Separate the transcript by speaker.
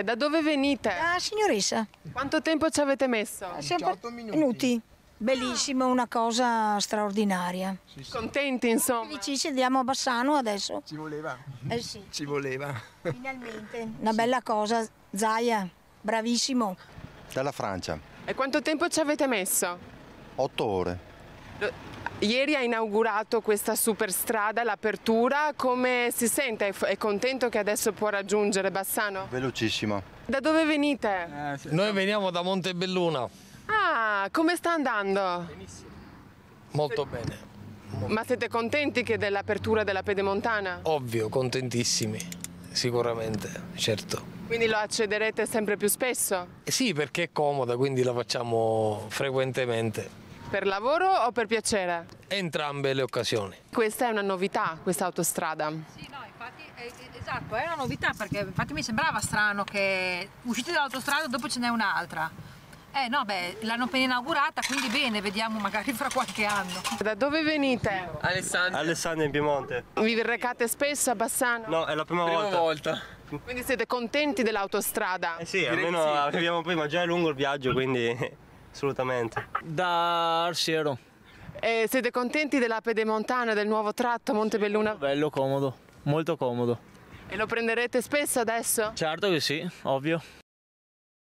Speaker 1: Eh, da dove venite? Da signoressa. Quanto tempo ci avete messo? 18 eh, minuti. minuti. Bellissimo, una cosa straordinaria. Sì, sì. Contenti insomma? Ci sediamo a Bassano adesso.
Speaker 2: Ci voleva. Eh sì. Ci voleva. Finalmente.
Speaker 1: Una sì. bella cosa, Zaia, bravissimo.
Speaker 2: Dalla Francia.
Speaker 1: E quanto tempo ci avete messo?
Speaker 2: Otto ore.
Speaker 1: Ieri ha inaugurato questa superstrada, l'apertura, come si sente? È contento che adesso può raggiungere Bassano?
Speaker 2: Velocissimo.
Speaker 1: Da dove venite?
Speaker 2: Eh, sì. Noi veniamo da Montebelluna.
Speaker 1: Ah, come sta andando? Benissimo.
Speaker 2: Molto bene.
Speaker 1: Ma siete contenti che dell'apertura della pedemontana?
Speaker 2: Ovvio, contentissimi, sicuramente, certo.
Speaker 1: Quindi lo accederete sempre più spesso?
Speaker 2: Eh sì, perché è comoda, quindi la facciamo frequentemente. Per
Speaker 1: lavoro o per piacere?
Speaker 2: Entrambe le occasioni.
Speaker 1: Questa è una novità, questa autostrada. Sì, no, infatti, è, eh, eh, esatto, è una novità perché infatti mi sembrava strano che uscite dall'autostrada e dopo ce n'è un'altra. Eh no, beh, l'hanno appena inaugurata, quindi bene, vediamo magari fra qualche anno. Da dove venite?
Speaker 2: Alessandria. Alessandria in Piemonte.
Speaker 1: Vi recate spesso a Bassano?
Speaker 2: No, è la prima, prima volta. volta.
Speaker 1: Quindi siete contenti dell'autostrada? Eh sì, Direi almeno sì. arriviamo
Speaker 2: prima, già è lungo il viaggio, quindi Assolutamente.
Speaker 1: Da Arsiero. E siete contenti della pedemontana, del nuovo tratto Montebelluna?
Speaker 2: Bello, comodo, molto comodo.
Speaker 1: E lo prenderete spesso adesso?
Speaker 2: Certo che sì, ovvio.